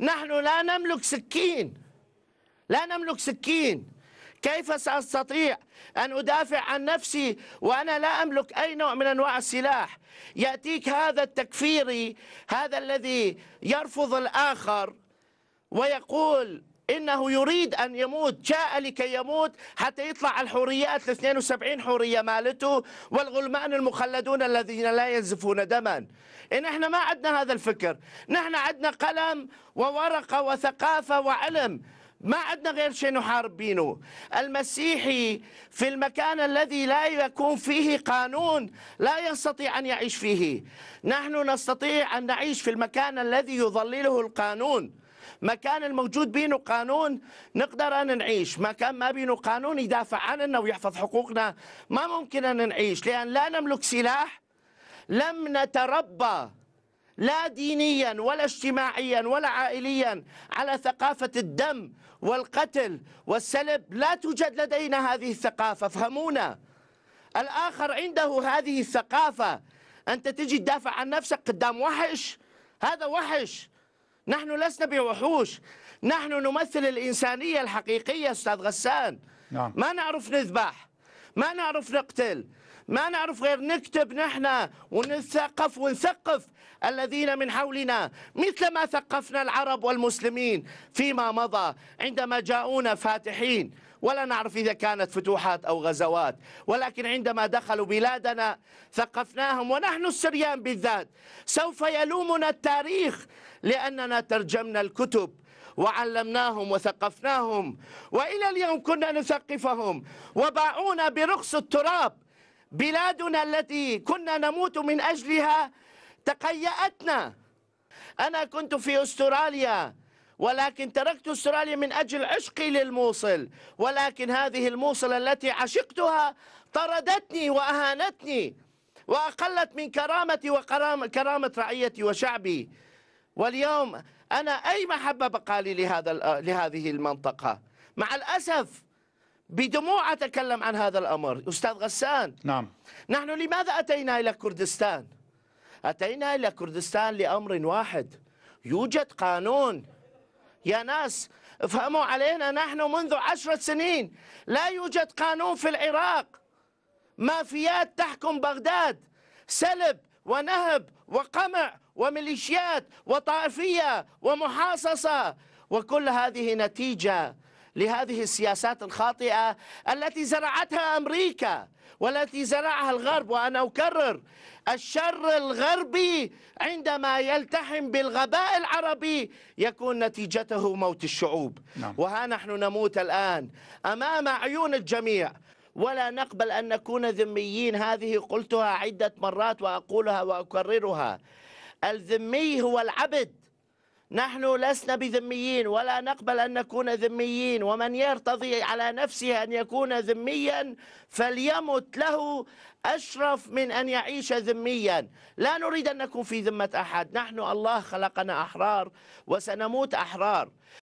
نحن لا نملك سكين لا نملك سكين كيف سأستطيع أن أدافع عن نفسي وأنا لا أملك أي نوع من أنواع السلاح يأتيك هذا التكفيري هذا الذي يرفض الآخر ويقول انه يريد ان يموت جاء لكي يموت حتى يطلع الحوريات ال 72 حوريه مالته والغلمان المخلدون الذين لا ينزفون دما ان احنا ما عندنا هذا الفكر نحن عندنا قلم وورقه وثقافه وعلم ما عندنا غير شيء نحارب بينه المسيحي في المكان الذي لا يكون فيه قانون لا يستطيع أن يعيش فيه نحن نستطيع أن نعيش في المكان الذي يظلله القانون ما كان الموجود بينه قانون نقدر أن نعيش ما كان ما بينه قانون يدافع عننا ويحفظ حقوقنا ما ممكن أن نعيش لأن لا نملك سلاح لم نتربى لا دينيا ولا اجتماعيا ولا عائليا على ثقافة الدم والقتل والسلب لا توجد لدينا هذه الثقافة فهمونا الآخر عنده هذه الثقافة أنت تجي تدافع عن نفسك قدام وحش هذا وحش نحن لسنا بوحوش نحن نمثل الإنسانية الحقيقية أستاذ غسان نعم. ما نعرف نذبح ما نعرف نقتل ما نعرف غير نكتب نحن ونثقف ونثقف الذين من حولنا مثل ما ثقفنا العرب والمسلمين فيما مضى عندما جاءونا فاتحين ولا نعرف إذا كانت فتوحات أو غزوات ولكن عندما دخلوا بلادنا ثقفناهم ونحن السريان بالذات سوف يلومنا التاريخ لأننا ترجمنا الكتب وعلمناهم وثقفناهم وإلى اليوم كنا نثقفهم وباعونا برخص التراب بلادنا التي كنا نموت من أجلها تقيأتنا أنا كنت في أستراليا ولكن تركت أستراليا من أجل عشقي للموصل ولكن هذه الموصل التي عشقتها طردتني وأهانتني وأقلت من كرامتي وكرامة رعيتي وشعبي واليوم أنا أي محبة بقالي لهذا آه، لهذه المنطقة مع الأسف بدموع أتكلم عن هذا الأمر أستاذ غسان نعم نحن لماذا أتينا إلى كردستان أتينا إلى كردستان لأمر واحد يوجد قانون يا ناس افهموا علينا نحن منذ عشرة سنين لا يوجد قانون في العراق مافيات تحكم بغداد سلب ونهب وقمع وميليشيات وطائفية ومحاصصة وكل هذه نتيجة لهذه السياسات الخاطئة التي زرعتها أمريكا والتي زرعها الغرب وأنا أكرر الشر الغربي عندما يلتحم بالغباء العربي يكون نتيجته موت الشعوب نعم. وها نحن نموت الآن أمام عيون الجميع ولا نقبل أن نكون ذميين هذه قلتها عدة مرات وأقولها وأكررها الذمي هو العبد نحن لسنا بذميين ولا نقبل أن نكون ذميين ومن يرتضي على نفسه أن يكون ذميا فليمت له أشرف من أن يعيش ذميا لا نريد أن نكون في ذمة أحد نحن الله خلقنا أحرار وسنموت أحرار